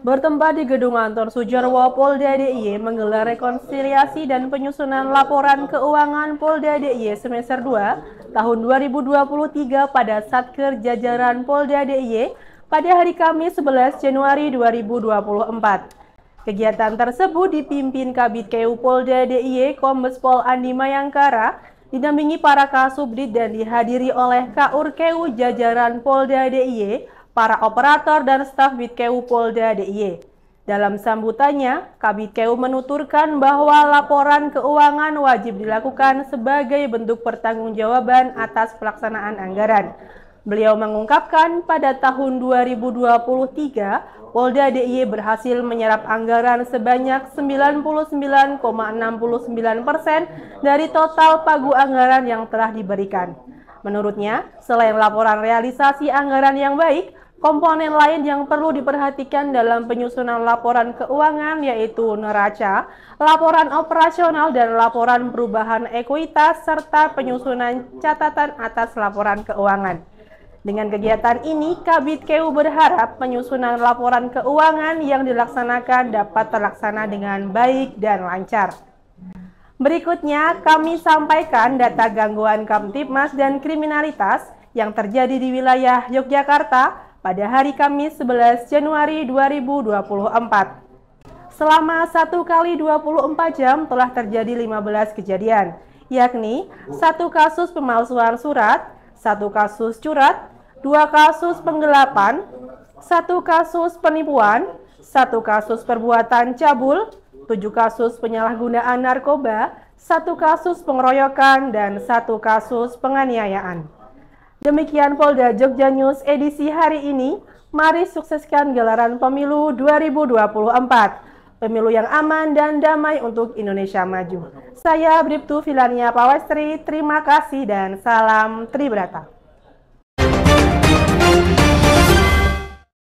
Bertempat di gedung kantor Sujarwo Polda DIY menggelar rekonsiliasi dan penyusunan laporan keuangan Polda DIY semester 2 tahun 2023 pada Satker Jajaran Polda DIY pada hari Kamis 11 Januari 2024. Kegiatan tersebut dipimpin Kabit KU Polda DIY Kombes Pol Andi Mayangkara didampingi para kasubdit dan dihadiri oleh KURKU jajaran Polda DIY, para operator dan staf Bitkeu Polda DIY. Dalam sambutannya, Kabit KEU menuturkan bahwa laporan keuangan wajib dilakukan sebagai bentuk pertanggungjawaban atas pelaksanaan anggaran. Beliau mengungkapkan pada tahun 2023, Polda DIY berhasil menyerap anggaran sebanyak 99,69 persen dari total pagu anggaran yang telah diberikan. Menurutnya, selain laporan realisasi anggaran yang baik, komponen lain yang perlu diperhatikan dalam penyusunan laporan keuangan yaitu neraca, laporan operasional dan laporan perubahan ekuitas serta penyusunan catatan atas laporan keuangan. Dengan kegiatan ini, Kabit KU berharap penyusunan laporan keuangan yang dilaksanakan dapat terlaksana dengan baik dan lancar. Berikutnya, kami sampaikan data gangguan Kamtipmas dan kriminalitas yang terjadi di wilayah Yogyakarta pada hari Kamis 11 Januari 2024. Selama satu kali 24 jam telah terjadi 15 kejadian, yakni satu kasus pemalsuan surat, satu kasus curat, dua kasus penggelapan, satu kasus penipuan, satu kasus perbuatan cabul, tujuh kasus penyalahgunaan narkoba, satu kasus pengeroyokan, dan satu kasus penganiayaan. Demikian Polda Jogja News edisi hari ini. Mari sukseskan gelaran pemilu 2024 pemilu yang aman dan damai untuk Indonesia maju. Saya Bribtu Filania Pawestri, terima kasih dan salam Tribrata.